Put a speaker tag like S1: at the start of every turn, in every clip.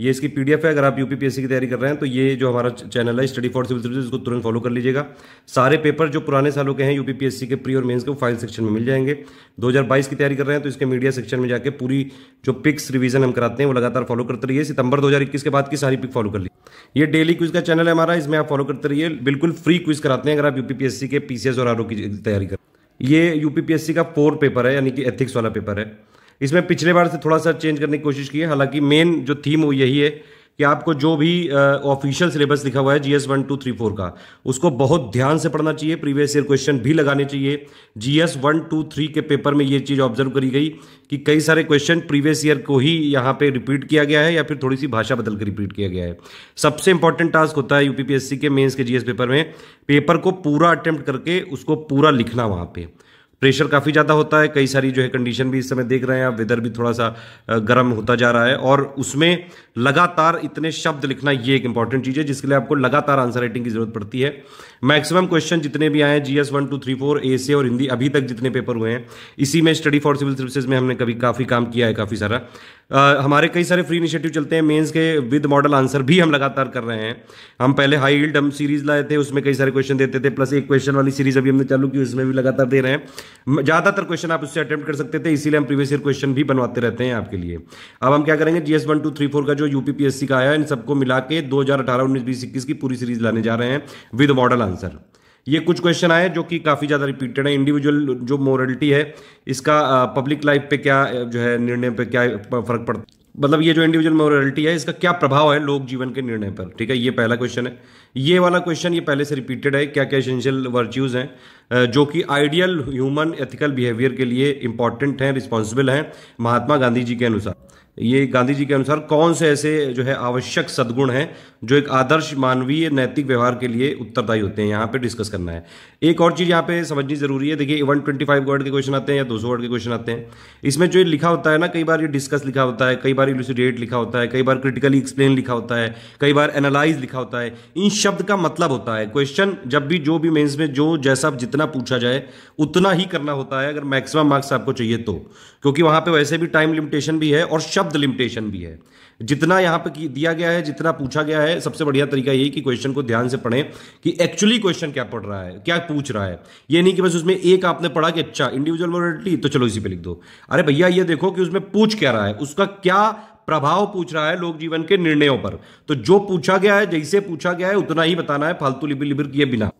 S1: ये इसकी पीडीएफ है अगर आप यूपीपीएससी की तैयारी कर रहे हैं तो ये जो हमारा चैनल है स्टडी फॉर सिविल सर्विस इसको तुरंत फॉलो कर लीजिएगा सारे पेपर जो पुराने सालों के हैं यूपीपीएससी के प्री और मेंस के फाइल सेक्शन में मिल जाएंगे 2022 की तैयारी कर रहे हैं तो इसके मीडिया सेक्शन में जाकर पूरी जो पिक्स रिविजन हम कराते हैं वो लगातार फॉलो करते रहिए सितंबर दो के बाद की सारी पिक फॉलो कर लीजिए ये डेली क्विज का चैनल है हमारा इसमें आप फॉलो करते रहिए बिल्कुल फ्री क्विज कराते हैं अगर आप यूपीपीएससी के पीसीएस और आरओ की तैयारी कर ये यूपीपीएससी का फोर पेपर है यानी कि एथिक्स वाला पेपर है इसमें पिछले बार से थोड़ा सा चेंज करने की कोशिश की है हालांकि मेन जो थीम वो यही है कि आपको जो भी ऑफिशियल सिलेबस लिखा हुआ है GS one two three four का उसको बहुत ध्यान से पढ़ना चाहिए प्रीवियस ईयर क्वेश्चन भी लगाने चाहिए जीएस वन टू थ्री के पेपर में ये चीज़ ऑब्जर्व करी गई कि कई सारे क्वेश्चन प्रीवियस ईयर को ही यहाँ पे रिपीट किया गया है या फिर थोड़ी सी भाषा बदल रिपीट किया गया है सबसे इंपॉर्टेंट टास्क होता है यूपीपीएससी के मेन्स के जीएस पेपर में पेपर को पूरा अटेम्प्ट करके उसको पूरा लिखना वहाँ पर प्रेशर काफ़ी ज़्यादा होता है कई सारी जो है कंडीशन भी इस समय देख रहे हैं आप वेदर भी थोड़ा सा गर्म होता जा रहा है और उसमें लगातार इतने शब्द लिखना ये एक इंपॉर्टेंट चीज़ है जिसके लिए आपको लगातार आंसर राइटिंग की जरूरत पड़ती है मैक्सिमम क्वेश्चन जितने भी आए हैं G S one two three four A से और हिंदी अभी तक जितने पेपर हुए हैं इसी में स्टडी फॉर सिविल सर्विसेज में हमने कभी काफ़ी काम किया है काफ़ी सारा आ, हमारे कई सारे फ्री इनिशिएटिव चलते हैं मेंस के विद मॉडल आंसर भी हम लगातार कर रहे हैं हम पहले हाई हिल्ड हम सीरीज लाए थे उसमें कई सारे क्वेश्चन देते थे प्लस एक क्वेश्चन वाली सीरीज अभी हमने चालू की उसमें भी लगातार दे रहे हैं ज़्यादातर क्वेश्चन आप उससे अटेम्प्ट कर सकते थे इसीलिए हम प्रीवियस ईयर क्वेश्चन भी बनवाते रहते हैं आपके लिए अब हम क्या करेंगे GS one two three four का जो यूपीपीएससी का आया इन सबको मिला के दो हज़ार अठारह उन्नीस बीस इक्कीस की पूरी सीरीज लाने जा रहे हैं विद मॉडल आंसर ये कुछ क्वेश्चन आए जो कि काफ़ी ज़्यादा रिपीटेड है इंडिविजुअल जो मोरलिटी है इसका पब्लिक लाइफ पे क्या जो है निर्णय पे क्या फर्क पड़ता है मतलब ये जो इंडिविजुअल मोरलिटी है इसका क्या प्रभाव है लोक जीवन के निर्णय पर ठीक है ये पहला क्वेश्चन है ये वाला क्वेश्चन ये पहले से रिपीटेड है क्या क्या एसेंशियल वर्च्यूज़ हैं जो कि आइडियल ह्यूमन एथिकल बिहेवियर के लिए इंपॉर्टेंट हैं रिस्पॉन्सिबल हैं महात्मा गांधी जी के अनुसार ये गांधी जी के अनुसार कौन से ऐसे जो है आवश्यक सद्गुण हैं जो एक आदर्श मानवीय नैतिक व्यवहार के लिए उत्तरदायी होते हैं यहाँ पे डिस्कस करना है एक और चीज़ यहाँ पे समझनी जरूरी है देखिए वन ट्वेंटी फाइव वर्ड के क्वेश्चन आते हैं या दो सौ वर्ड के क्वेश्चन आते हैं इसमें जो लिखा होता है ना कई बार ये डिस्कस लिखा होता है कई बार इलुसिडेट लिखा होता है कई बार क्रिटिकली एक्सप्लेन लिखा होता है कई बार एनालाइज लिखा होता है इन शब्द का मतलब होता है क्वेश्चन जब भी जो भी मेन्स में जो जैसा जितना जितना पूछा जाए उतना ही करना होता है अगर मैक्सिमम मार्क्स आपको चाहिए तो क्योंकि वहाँ पे वैसे भी टाइम लिमिटेशन भी है और शब्द लिमिटेशन भी है जितना यहाँ पर दिया गया है जितना पूछा गया है सबसे बढ़िया तरीका यही कि क्वेश्चन को ध्यान से पढ़ें कि एक्चुअली क्वेश्चन क्या पढ़ रहा है क्या पूछ रहा है ये नहीं कि बस उसमें एक आपने पढ़ा कि अच्छा इंडिविजुअल मोरलिटी तो चलो इसी पे लिख दो अरे भैया ये देखो कि उसमें पूछ क्या रहा है उसका क्या प्रभाव पूछ रहा है लोक जीवन के निर्णयों पर तो जो पूछा गया है जैसे पूछा गया है उतना ही बताना है फालतू लिबिर लिबिर किए बिना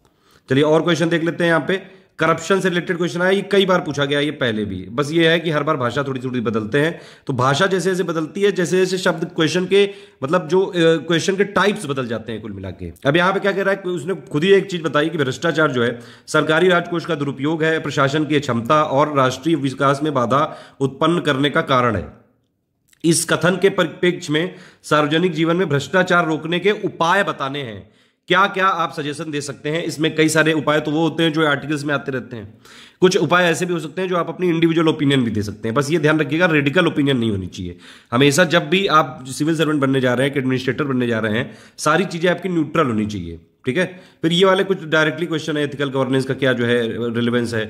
S1: चलिए और क्वेश्चन देख लेते हैं यहाँ पे करप्शन से रिलेटेड क्वेश्चन आया ये कई बार पूछा गया ये पहले भी बस ये है कि हर बार भाषा थोड़ी थोड़ी बदलते हैं तो भाषा जैसे जैसे बदलती है जैसे जैसे शब्द क्वेश्चन के मतलब जो क्वेश्चन के टाइप्स बदल जाते हैं कुल मिला के अब यहाँ पे क्या कह रहा है उसने खुद ही एक चीज बताई कि भ्रष्टाचार जो है सरकारी राजकोष का दुरुपयोग है प्रशासन की क्षमता और राष्ट्रीय विकास में बाधा उत्पन्न करने का कारण है इस कथन के परिप्रेक्ष्य में सार्वजनिक जीवन में भ्रष्टाचार रोकने के उपाय बताने हैं क्या क्या आप सजेशन दे सकते हैं इसमें कई सारे उपाय तो वो होते हैं जो आर्टिकल्स में आते रहते हैं कुछ उपाय ऐसे भी हो सकते हैं जो आप अपनी इंडिविजुअल ओपिनियन भी दे सकते हैं बस ये ध्यान रखिएगा रेडिकल ओपिनियन नहीं होनी चाहिए हमेशा जब भी आप सिविल सर्वेंट बनने जा रहे हैं कि एडमिनिस्ट्रेटर बनने जा रहे हैं सारी चीज़ें आपकी न्यूट्रल होनी चाहिए ठीक है फिर ये वाले कुछ डायरेक्टली क्वेश्चन है एथिकल गवर्नेंस का क्या जो है रिलेवेंस है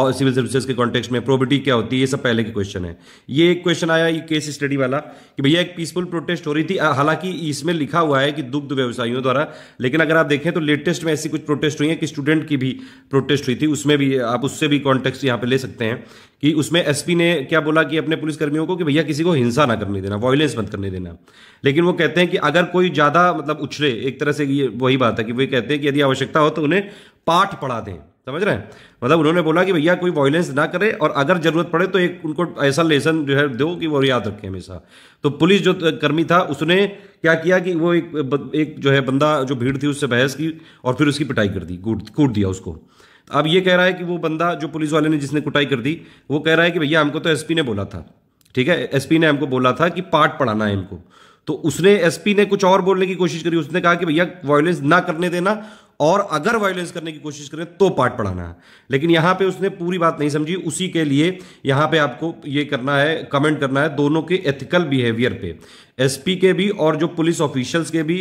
S1: और सिविल सर्विसेज के कॉन्टेक्स्ट में प्रोबिटी क्या होती है ये सब पहले के क्वेश्चन है ये एक क्वेश्चन आया ये केस स्टडी वाला कि भैया एक पीसफुल प्रोटेस्ट हो रही थी हालांकि इसमें लिखा हुआ है कि दुग्ध व्यवसायियों द्वारा लेकिन अगर आप देखें तो लेटेस्ट में ऐसी कुछ प्रोटेस्ट हुई है कि स्टूडेंट की भी प्रोटेस्ट हुई थी उसमें भी आप उससे भी कॉन्टेक्स्ट यहाँ पे ले सकते हैं कि उसमें एसपी ने क्या बोला कि अपने पुलिसकर्मियों को कि भैया किसी को हिंसा ना करने देना वॉयलेंस मत करने देना लेकिन वो कहते हैं कि अगर कोई ज़्यादा मतलब उछले एक तरह से ये वही बात है कि वे कहते हैं कि यदि आवश्यकता हो तो उन्हें पाठ पढ़ा दें समझ रहे हैं मतलब उन्होंने बोला कि भैया कोई वॉयलेंस ना करें और अगर जरूरत पड़े तो एक उनको ऐसा लेसन जो है दो कि वो याद रखें हमेशा तो पुलिस जो कर्मी था उसने क्या किया कि वो एक एक जो है बंदा जो भीड़ थी उससे बहस की और फिर उसकी पिटाई कर दी कूट कूट दिया उसको अब ये कह रहा है कि वो बंदा जो पुलिस वाले ने जिसने कुटाई कर दी वो कह रहा है कि भैया हमको तो एसपी ने बोला था ठीक है एसपी ने हमको बोला था कि पाठ पढ़ाना है इनको तो उसने एसपी ने कुछ और बोलने की कोशिश करी उसने कहा कि भैया वायलेंस ना करने देना और अगर वायलेंस करने की कोशिश करें तो पाठ पढ़ाना लेकिन यहां पे उसने पूरी बात नहीं समझी उसी के लिए यहां पे आपको ये करना है कमेंट करना है दोनों के एथिकल बिहेवियर पे एसपी के भी और जो पुलिस ऑफिशियल्स के भी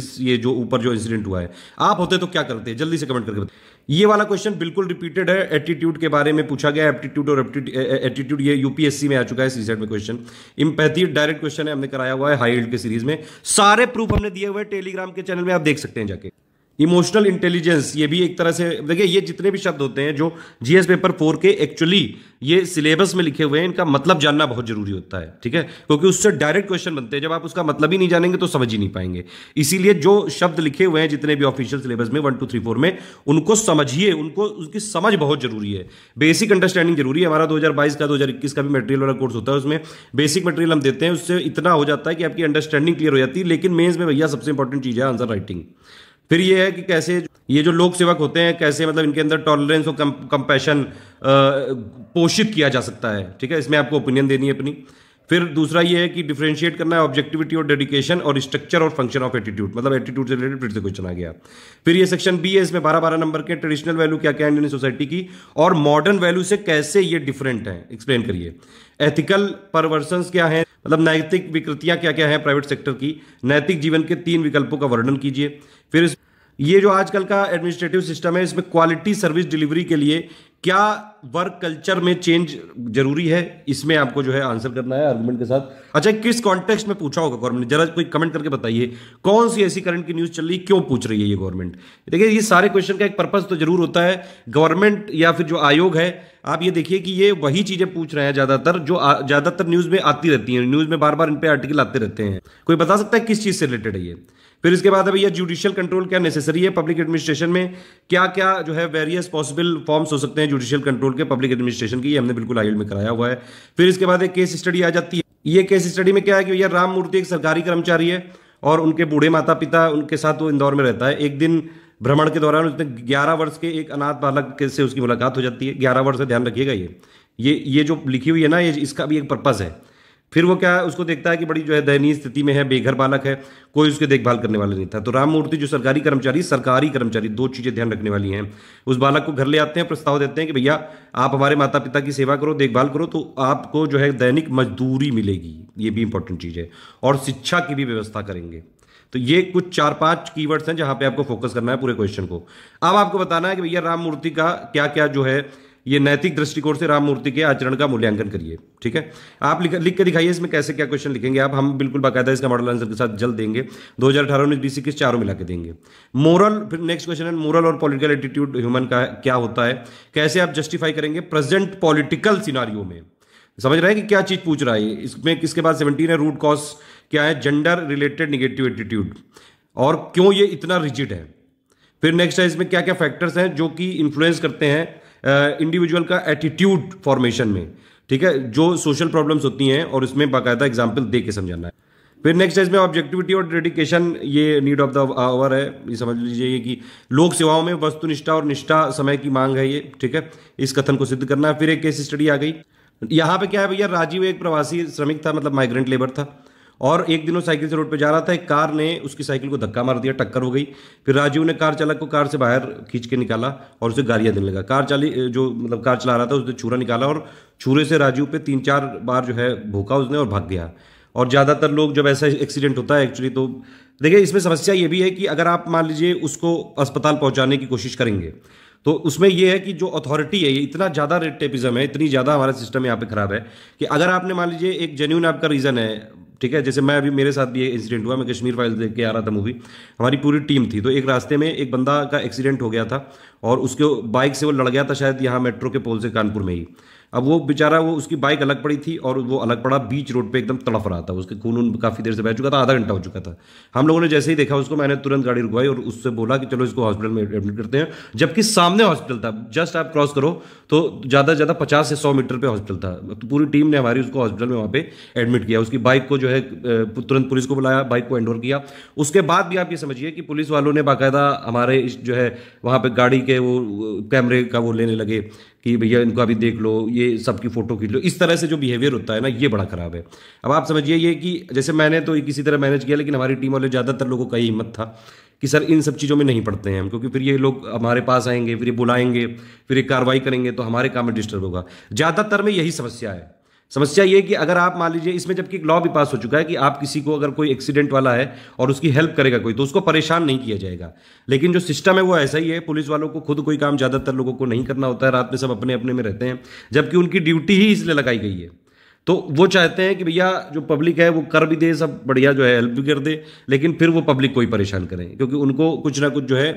S1: इस ये जो ऊपर जो इंसिडेंट हुआ है आप होते तो क्या करते जल्दी से कमेंट करके बताए ये वाला क्वेश्चन बिल्कुल रिपीटेड है एटीट्यूड के बारे में पूछा गया एप्टीट्यूड और एटीट्यूड ये यूपीएससी में आ चुका है सी में क्वेश्चन इम्पैथी डायरेक्ट क्वेश्चन है हमने कराया हुआ है हाई एल्ड के सीरीज में सारे प्रूफ हमने दिए हुए टेलीग्राम के चैनल में आप देख सकते हैं जाके इमोशनल इंटेलिजेंस ये भी एक तरह से देखिए ये जितने भी शब्द होते हैं जो जीएस पेपर फोर के एक्चुअली ये सिलेबस में लिखे हुए हैं इनका मतलब जानना बहुत जरूरी होता है ठीक है क्योंकि उससे डायरेक्ट क्वेश्चन बनते हैं जब आप उसका मतलब ही नहीं जानेंगे तो समझ ही नहीं पाएंगे इसीलिए जो शब्द लिखे हुए हैं जितने भी ऑफिशियल सिलेबस में वन टू थ्री फोर में उनको समझिए उनको उसकी समझ बहुत जरूरी है बेसिक अंडरस्टैंडिंग जरूरी है हमारा दो का दो का भी मटेरियल वाला कोर्स होता है उसमें बेसिक मटेरियल हम देते हैं उससे इतना हो जाता है कि आपकी अंडरस्टैंडिंग क्लियर हो जाती है लेकिन मेन्स में भैया सबसे इंपॉर्टेंट चीज़ है आंसर राइटिंग फिर ये है कि कैसे ये जो लोक सेवक होते हैं कैसे मतलब इनके अंदर टॉलरेंस और कंपैशन पोषित किया जा सकता है ठीक है इसमें आपको ओपिनियन देनी है अपनी फिर दूसरा ये है कि डिफ्रेंशिएट करना है ऑब्जेक्टिविटी और डेडिकेशन और स्ट्रक्चर और फंक्शन ऑफ एटीट्यूड मतलब एटीट्यूड से रिलेटेड फिर से क्वेश्चन आ गया फिर ये सेक्शन बी है इसमें बारह बारह नंबर के ट्रेडिशनल वैल्यू क्या क्या है इंडियन सोसाइटी की और मॉडर्न वैल्यू से कैसे ये डिफरेंट है एक्सप्लेन करिए एथिकल परवर्सन्स क्या है मतलब नैतिक विकृतियां क्या क्या हैं प्राइवेट सेक्टर की नैतिक जीवन के तीन विकल्पों का वर्णन कीजिए फिर ये जो आजकल का एडमिनिस्ट्रेटिव सिस्टम है इसमें क्वालिटी सर्विस डिलीवरी के लिए क्या वर्क कल्चर में चेंज जरूरी है इसमें आपको जो है आंसर करना है आर्गुमेंट के साथ अच्छा किस कॉन्टेक्स्ट में पूछा होगा गवर्नमेंट जरा कोई कमेंट करके बताइए कौन सी ऐसी करंट की न्यूज़ चल रही है क्यों पूछ रही है ये गवर्नमेंट देखिए ये सारे क्वेश्चन का एक पर्पज तो जरूर होता है गवर्नमेंट या फिर जो आयोग है आप ये देखिए कि ये वही चीज़ें पूछ रहे हैं ज़्यादातर जो ज़्यादातर न्यूज़ में आती रहती है न्यूज़ में बार बार इन पर आर्टिकल आते रहते हैं कोई बता सकता है किस चीज़ से रिलेटेड है ये फिर इसके बाद अभी यह जुडिशियल कंट्रोल क्या नेसेसरी है पब्लिक एडमिनिस्ट्रेशन में क्या क्या जो है वेरियस पॉसिबल फॉर्म्स हो सकते हैं हैं जुडिशियल कंट्रोल के पब्लिक एडमिनिस्ट्रेशन की ये हमने बिल्कुल आईएल में कराया हुआ है फिर इसके बाद एक केस स्टडी आ जाती है ये केस स्टडी में क्या है कि भैया राम मूर्ति एक सरकारी कर्मचारी है और उनके बूढ़े माता पिता उनके साथ वो इंदौर में रहता है एक दिन भ्रमण के दौरान उसने ग्यारह वर्ष के एक अनाथ बालक के से उसकी मुलाकात हो जाती है ग्यारह वर्ष से ध्यान रखिएगा ये ये ये जो लिखी हुई है ना ये इसका भी एक पर्पज़ है फिर वो क्या है उसको देखता है कि बड़ी जो है दयनीय स्थिति में है बेघर बालक है कोई उसके देखभाल करने वाला नहीं था तो राम मूर्ति जो सरकारी कर्मचारी सरकारी कर्मचारी दो चीज़ें ध्यान रखने वाली हैं उस बालक को घर ले आते हैं प्रस्ताव देते हैं कि भैया आप हमारे माता पिता की सेवा करो देखभाल करो तो आपको जो है दैनिक मजदूरी मिलेगी ये भी इंपॉर्टेंट चीज़ है और शिक्षा की भी व्यवस्था करेंगे तो ये कुछ चार पांच कीवर्ड्स हैं जहां पे आपको फोकस करना है पूरे क्वेश्चन को अब आपको बताना है कि भैया राम का क्या क्या जो है ये नैतिक दृष्टिकोण से राम मूर्ति के आचरण का मूल्यांकन करिए ठीक है आप लिख लिख के दिखाइए इसमें कैसे क्या क्वेश्चन लिखेंगे आप हम बिल्कुल बाकायदा इसका मॉडल आंसर के साथ जल्द देंगे दो हजार अठारह उन्नीस बीस इक्कीस चारों मिला के देंगे मोरल फिर नेक्स्ट क्वेश्चन है मोरल और पॉलिटिकल एटीट्यूड ह्यूमन का क्या होता है कैसे आप जस्टिफाई करेंगे प्रेजेंट पॉलिटिकल सिनारियों में समझ रहे हैं कि क्या चीज पूछ रहा है इसमें किसके बाद सेवनटीन है रूट कॉज क्या है जेंडर रिलेटेड निगेटिव एटीट्यूड और क्यों ये इतना रिजिड है फिर नेक्स्ट है इसमें क्या क्या फैक्टर्स हैं जो कि इन्फ्लुएंस करते हैं इंडिविजुअल का एटीट्यूड फॉर्मेशन में ठीक है जो सोशल प्रॉब्लम्स होती हैं और उसमें बाकायदा एग्जाम्पल दे के समझाना है फिर नेक्स्ट है इसमें ऑब्जेक्टिविटी और डेडिकेशन ये नीड ऑफ द आवर है ये समझ लीजिए कि लोक सेवाओं में वस्तुनिष्ठा और निष्ठा समय की मांग है ये ठीक है इस कथन को सिद्ध करना है फिर एक केस स्टडी आ गई यहाँ पे क्या है भैया राजीव एक प्रवासी श्रमिक था मतलब माइग्रेंट लेबर था और एक दिन वो साइकिल से रोड पर जा रहा था एक कार ने उसकी साइकिल को धक्का मार दिया टक्कर हो गई फिर राजीव ने कार चालक को कार से बाहर खींच के निकाला और उसे गालियाँ देने लगा कार चाली जो मतलब कार चला रहा था उसने छूरा निकाला और छूरे से राजीव पे तीन चार बार जो है भूखा उसने और भाग गया और ज़्यादातर लोग जब ऐसा एक्सीडेंट होता है एक्चुअली तो देखिए इसमें समस्या ये भी है कि अगर आप मान लीजिए उसको अस्पताल पहुंचाने की कोशिश करेंगे तो उसमें यह है कि जो अथॉरिटी है ये इतना ज़्यादा रेड टेपिज्म है इतनी ज़्यादा हमारा सिस्टम यहाँ पे ख़राब है कि अगर आपने मान लीजिए एक जेन्यून आपका रीज़न है ठीक है जैसे मैं अभी मेरे साथ भी एक इंसिडेंट हुआ मैं कश्मीर फाइल देख के आ रहा था मूवी हमारी पूरी टीम थी तो एक रास्ते में एक बंदा का एक्सीडेंट हो गया था और उसके बाइक से वो लड़ गया था शायद यहाँ मेट्रो के पोल से कानपुर में ही अब वो बेचारा वो उसकी बाइक अलग पड़ी थी और वो अलग पड़ा बीच रोड पे एकदम तड़फ रहा था उसके खून उन काफ़ी देर से बह चुका था आधा घंटा हो चुका था हम लोगों ने जैसे ही देखा उसको मैंने तुरंत गाड़ी रुकवाई और उससे बोला कि चलो इसको हॉस्पिटल में एडमिट करते हैं जबकि सामने हॉस्पिटल था जस्ट आप क्रॉस करो तो ज़्यादा से ज़्यादा पचास से सौ मीटर पर हॉस्पिटल था तो पूरी टीम ने हमारी उसको हॉस्पिटल में वहाँ पर एडमिट किया उसकी बाइक को जो है तुरंत पुलिस को बुलाया बाइक को एंडोर किया उसके बाद भी आप ये समझिए कि पुलिस वालों ने बाकायदा हमारे जो है वहाँ पर गाड़ी के वो कैमरे का वो लेने लगे कि भैया इनको अभी देख लो ये सबकी फ़ोटो खींच लो इस तरह से जो बिहेवियर होता है ना ये बड़ा ख़राब है अब आप समझिए ये कि जैसे मैंने तो किसी तरह मैनेज किया लेकिन हमारी टीम वाले ज़्यादातर लोगों का ही हिम्मत था कि सर इन सब चीज़ों में नहीं पढ़ते हैं हम क्योंकि फिर ये लोग हमारे पास आएंगे फिर ये बुलाएंगे फिर ये कार्रवाई करेंगे तो हमारे काम में डिस्टर्ब होगा ज़्यादातर में यही समस्या है समस्या ये कि अगर आप मान लीजिए इसमें जबकि एक लॉ भी पास हो चुका है कि आप किसी को अगर कोई एक्सीडेंट वाला है और उसकी हेल्प करेगा कोई तो उसको परेशान नहीं किया जाएगा लेकिन जो सिस्टम है वो ऐसा ही है पुलिस वालों को खुद कोई काम ज़्यादातर लोगों को नहीं करना होता है रात में सब अपने अपने में रहते हैं जबकि उनकी ड्यूटी ही इसलिए लगाई गई है तो वो चाहते हैं कि भैया जो पब्लिक है वो कर भी दे सब बढ़िया जो है हेल्प भी कर दे लेकिन फिर वो पब्लिक को ही परेशान करें क्योंकि उनको कुछ ना कुछ जो है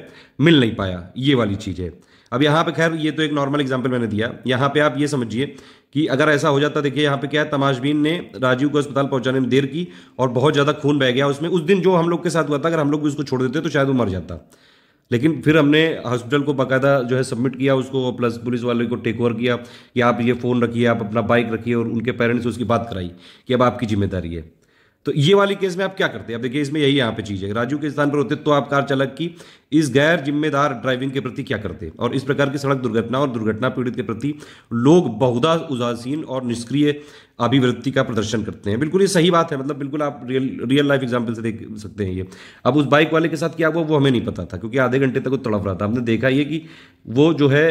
S1: मिल नहीं पाया ये वाली चीज़ है अब यहाँ पे खैर ये तो एक नॉर्मल एग्जाम्पल मैंने दिया यहाँ पे आप ये समझिए कि अगर ऐसा हो जाता देखिए यहाँ पे क्या है तमाशबीन ने राजीव को अस्पताल पहुंचाने में देर की और बहुत ज़्यादा खून बह गया उसमें उस दिन जो हम लोग के साथ हुआ था अगर हम लोग भी उसको छोड़ देते तो शायद वो मर जाता लेकिन फिर हमने हॉस्पिटल को बाकायदा जो है सबमिट किया उसको प्लस पुलिस वाले को टेक ओवर किया कि आप ये फ़ोन रखिए आप अपना बाइक रखिए और उनके पेरेंट्स से उसकी बात कराई कि अब आपकी जिम्मेदारी है तो ये वाली केस में आप क्या करते हैं आप देखिए इसमें यही यहाँ पे चीज़ है राजू के स्थान पर होते तो आप कार चालक की इस गैर जिम्मेदार ड्राइविंग के प्रति क्या करते और इस प्रकार की सड़क दुर्घटना और दुर्घटना पीड़ित के प्रति लोग बहुधा उदासीन और निष्क्रिय अभिवृत्ति का प्रदर्शन करते हैं बिल्कुल ये सही बात है मतलब बिल्कुल आप रियल रियल लाइफ एग्जाम्पल से देख सकते हैं ये अब उस बाइक वाले के साथ क्या हुआ वो हमें नहीं पता था क्योंकि आधे घंटे तक वो तड़प रहा था हमने देखा ये कि वो जो है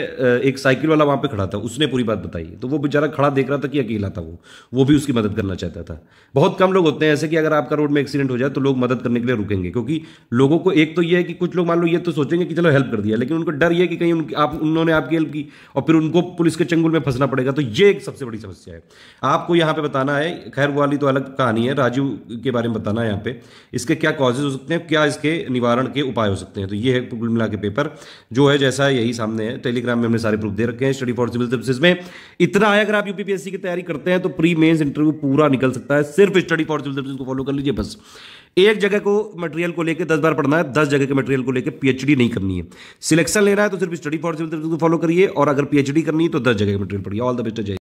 S1: एक साइकिल वाला वहाँ पर खड़ा था उसने पूरी बात बताई तो वो बेचारा खड़ा देख रहा था कि अकेला था वो वो भी उसकी मदद करना चाहता था बहुत कम लोग होते हैं ऐसे कि अगर आपका रोड में एक्सीडेंट हो जाए तो लोग मदद करने के लिए रुकेंगे क्योंकि लोगों को एक तो ये है कि कुछ लोग मान लो ये तो सोचेंगे कि चलो हेल्प कर दिया लेकिन उनको डर ये कि कहीं उनकी आप उन्होंने आपकी हेल्प की और फिर उनको पुलिस के चंगुल में फंसना पड़ेगा तो ये एक सबसे बड़ी समस्या है आपको यहाँ पे बताना है खैर वाली तो अलग कहानी है राजीव के बारे में बताना है यहाँ पे इसके क्या कॉजेज हो सकते हैं क्या इसके निवारण के उपाय हो सकते हैं तो ये है कुल मिला के पेपर जो है जैसा है यही सामने है टेलीग्राम में हमने सारे प्रूफ दे रखे हैं स्टडी फॉर सिविल सर्विसेज में इतना है अगर आप यूपीपीएससी की तैयारी करते हैं तो प्री मेन्स इंटरव्यू पूरा निकल सकता है सिर्फ स्टडी फॉर सिविल सर्विस को फॉलो कर लीजिए बस एक जगह को मटेरियल को लेकर दस बार पढ़ना है दस जगह के मटेरियल को लेकर पीएचडी नहीं करनी है सिलेक्शन लेना है तो सिर्फ स्टडी फॉर सिविल सर्विस को फॉलो करिए और अगर पीएचडी करनी है तो दस जगह के मटेरियल पढ़िए ऑल द बेस्ट जय